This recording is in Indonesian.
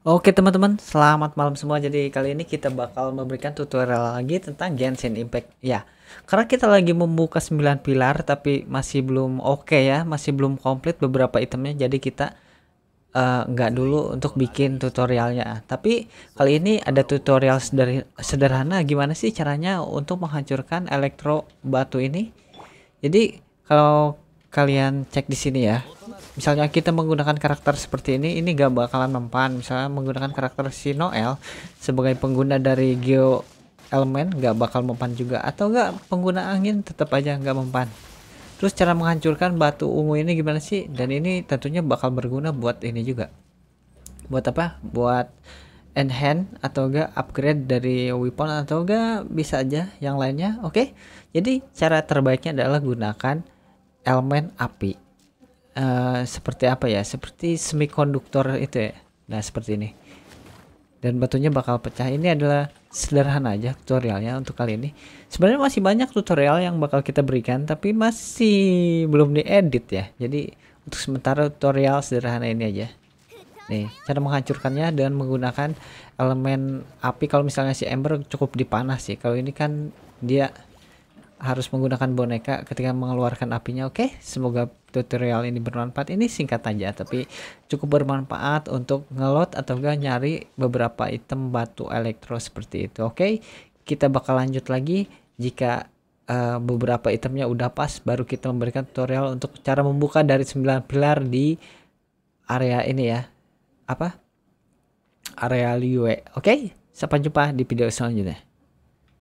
Oke teman-teman, selamat malam semua. Jadi kali ini kita bakal memberikan tutorial lagi tentang Genshin Impact. Ya, karena kita lagi membuka 9 pilar tapi masih belum oke okay ya, masih belum komplit beberapa itemnya. Jadi kita uh, dulu untuk bikin tutorialnya. Tapi kali ini ada tutorial seder sederhana gimana sih caranya untuk menghancurkan elektro batu ini. Jadi kalau kalian cek di sini ya, misalnya kita menggunakan karakter seperti ini ini gak bakalan mempan misalnya menggunakan karakter si Noel sebagai pengguna dari geo elemen gak bakal mempan juga atau gak pengguna angin tetap aja gak mempan terus cara menghancurkan batu ungu ini gimana sih dan ini tentunya bakal berguna buat ini juga buat apa buat enhance atau enggak upgrade dari weapon atau enggak bisa aja yang lainnya oke okay? jadi cara terbaiknya adalah gunakan elemen api Eh, seperti apa ya seperti semikonduktor itu ya nah seperti ini dan batunya bakal pecah. Ini adalah sederhana aja tutorialnya untuk kali ini. Sebenarnya masih banyak tutorial yang bakal kita berikan tapi masih belum diedit ya. Jadi untuk sementara tutorial sederhana ini aja. Nih, cara menghancurkannya dan menggunakan elemen api kalau misalnya si ember cukup dipanas sih. Kalau ini kan dia harus menggunakan boneka ketika mengeluarkan apinya. Oke, semoga tutorial ini bermanfaat. Ini singkat aja, tapi cukup bermanfaat untuk ngelot atau gak nyari beberapa item batu elektro seperti itu. Oke, kita bakal lanjut lagi jika uh, beberapa itemnya udah pas, baru kita memberikan tutorial untuk cara membuka dari 9 pilar di area ini ya. Apa? Area Liue. Oke, sampai jumpa di video selanjutnya.